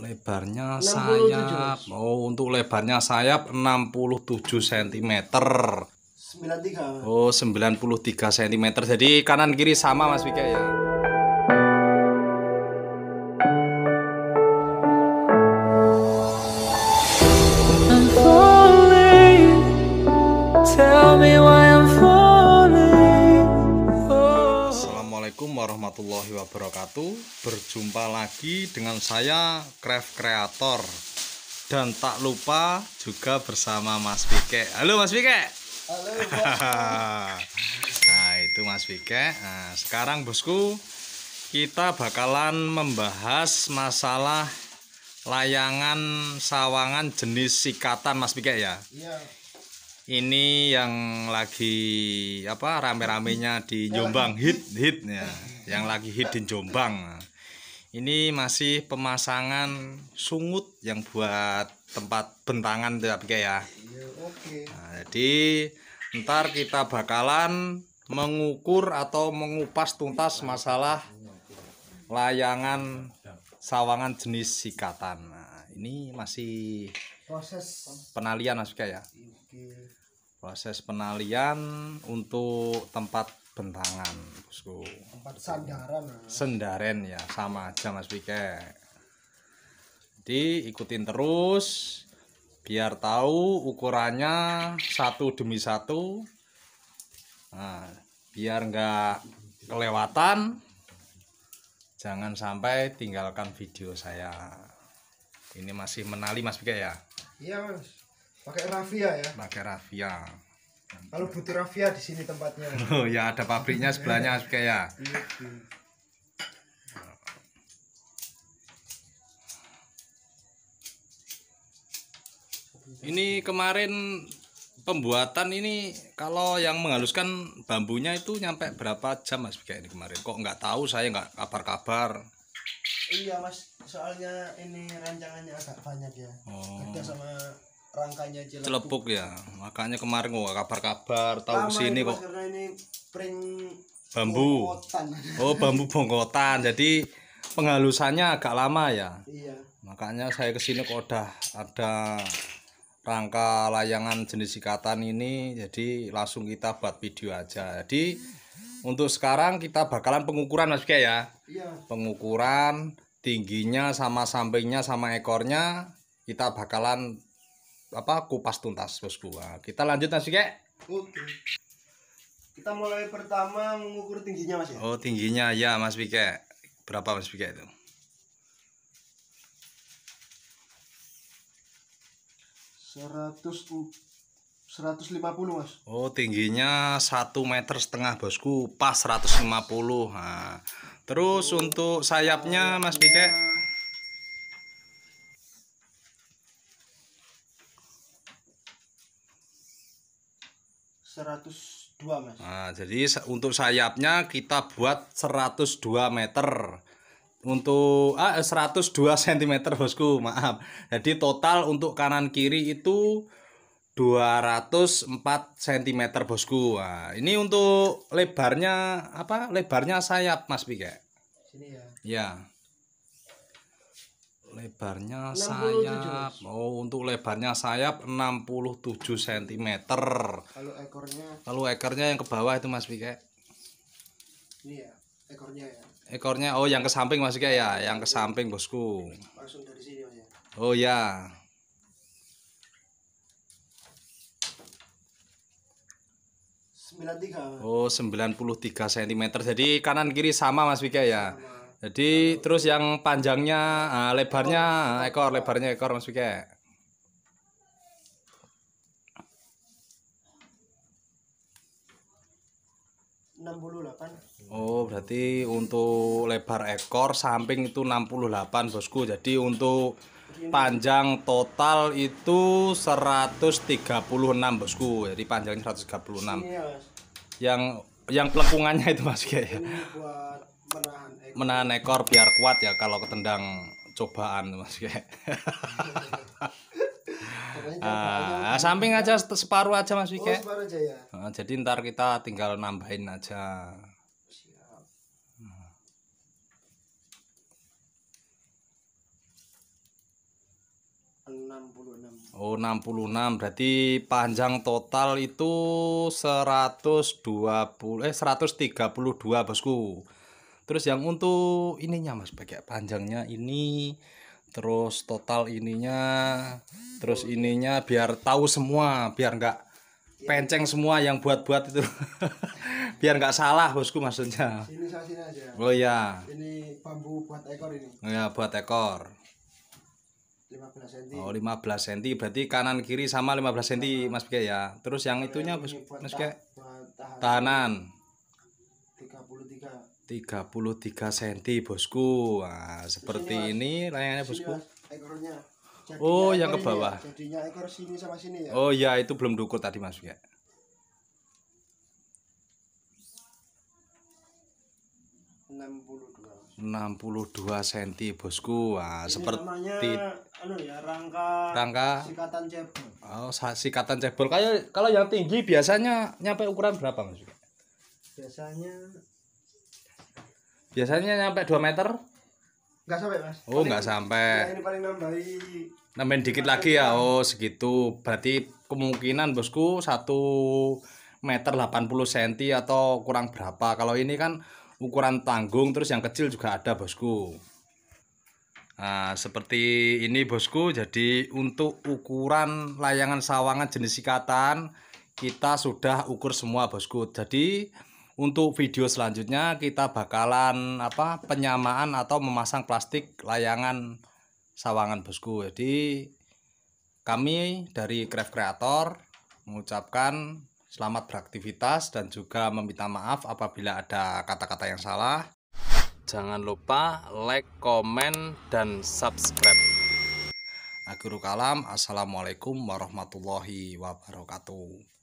lebarnya 67. sayap oh untuk lebarnya sayap 67 cm 93 oh 93 cm jadi kanan kiri sama Mas Wika ya Assalamualaikum warahmatullahi wabarakatuh Berjumpa lagi dengan saya Craft Creator Dan tak lupa juga bersama Mas Pike Halo Mas Pike Halo Nah itu Mas Pike nah, Sekarang bosku Kita bakalan membahas masalah layangan sawangan jenis sikatan Mas Pike ya Iya ini yang lagi apa rame-ramenya di Jombang hit hit ya yang lagi hit di Jombang ini masih pemasangan sungut yang buat tempat bentangan tidak ya ya nah, jadi ntar kita bakalan mengukur atau mengupas tuntas masalah layangan sawangan jenis sikatan nah, ini masih proses penalian maksudnya ya proses penalian untuk tempat bentangan bosku tempat sandaran ah. sendaren ya sama aja mas Bike jadi ikutin terus biar tahu ukurannya satu demi satu nah, biar nggak kelewatan jangan sampai tinggalkan video saya ini masih menali mas Bike ya Iya mas, pakai rafia ya. Pakai rafia. Kalau butir rafia di sini tempatnya. Oh ya ada pabriknya sebelahnya mas ya. Iya, iya. Ini kemarin pembuatan ini kalau yang menghaluskan bambunya itu nyampe berapa jam mas kayak ini kemarin? Kok nggak tahu saya nggak kabar-kabar? Iya mas, soalnya ini rancangannya agak banyak ya oh. ada sama rangkanya cilepuk celepuk ya makanya kemarin gua kabar-kabar tahu Lama sini kok karena ini pring bambu bongkotan. oh bambu bongkotan jadi penghalusannya agak lama ya iya. makanya saya kesini kok udah ada rangka layangan jenis ikatan ini jadi langsung kita buat video aja jadi untuk sekarang kita bakalan pengukuran mas Bika ya iya. pengukuran tingginya sama sampingnya sama ekornya kita bakalan apa kupas tuntas bosku nah, kita lanjut nasi kek oke kita mulai pertama mengukur tingginya mas ya oh tingginya ya mas Pike berapa mas Pike itu seratus seratus lima puluh mas oh tingginya satu meter setengah bosku pas 150 nah Terus untuk sayapnya Mas Bike. Seratus dua mas. Nah, jadi untuk sayapnya kita buat 102 meter untuk ah, 102 cm bosku maaf jadi total untuk kanan kiri itu 204 cm bosku Wah, ini untuk lebarnya apa lebarnya sayap mas Pika ya? sini ya ya lebarnya sayap oh untuk lebarnya sayap 67 cm kalau ekornya kalau ekornya yang ke bawah itu mas Pika ya? ini ya ekornya ya ekornya oh yang ke samping mas Pika ya yang ke samping bosku langsung dari sini ya? oh ya 93. Oh, 93 cm. Jadi kanan kiri sama Mas Wika ya. Sama. Jadi sama. terus yang panjangnya, uh, lebarnya ekor, lebarnya ekor Mas Wika. Oh, berarti untuk lebar ekor samping itu 68, Bosku. Jadi untuk panjang total itu 136 bosku jadi panjangnya 136 enam ya, yang yang pelengkungannya itu mas kayak ya menahan ekor. menahan ekor biar kuat ya kalau ketendang cobaan mas kayak Ah, samping aja separuh aja Mas Wike. Oh, ya. uh, jadi ntar kita tinggal nambahin aja. 66. Oh, 66. Berarti panjang total itu 120 eh 132, Bosku. Terus yang untuk ininya Mas, pakai panjangnya ini terus total ininya terus ininya biar tahu semua, biar enggak iya. penceng semua yang buat-buat itu. biar enggak salah, Bosku maksudnya. Ini sini aja. Oh iya. Ini bambu buat ekor ini. Ya buat ekor. 15 cm. Oh, 15 cm berarti kanan kiri sama 15 cm nah, Mas Bike ya. Terus yang itunya Mas mas Bike tahanan 33 33 cm bosku. Nah, seperti sini, ini layangannya, bosku. ekornya. oh, yang ke ya, bawah. Ya, jadinya ekor sini sama sini ya. Oh, iya itu belum diukur tadi Mas Bike. 62 cm bosku nah, ini seperti anu ya, rangka, rangka sikatan cebol oh sikatan cebol kayak kalau yang tinggi biasanya nyampe ukuran berapa mas biasanya biasanya nyampe 2 meter Enggak sampai, Mas. Oh, enggak sampai. Ya, ini paling nambahi nambahin dikit lagi ya. Oh, segitu. Berarti kemungkinan Bosku satu meter 80 cm atau kurang berapa. Kalau ini kan ukuran tanggung terus yang kecil juga ada bosku Nah, seperti ini bosku. Jadi untuk ukuran layangan sawangan jenis sikatan kita sudah ukur semua bosku. Jadi untuk video selanjutnya kita bakalan apa penyamaan atau memasang plastik layangan sawangan bosku. Jadi kami dari Craft Creator mengucapkan Selamat beraktivitas dan juga meminta maaf apabila ada kata-kata yang salah. Jangan lupa like, komen, dan subscribe. Akhirul kalam, Assalamualaikum warahmatullahi wabarakatuh.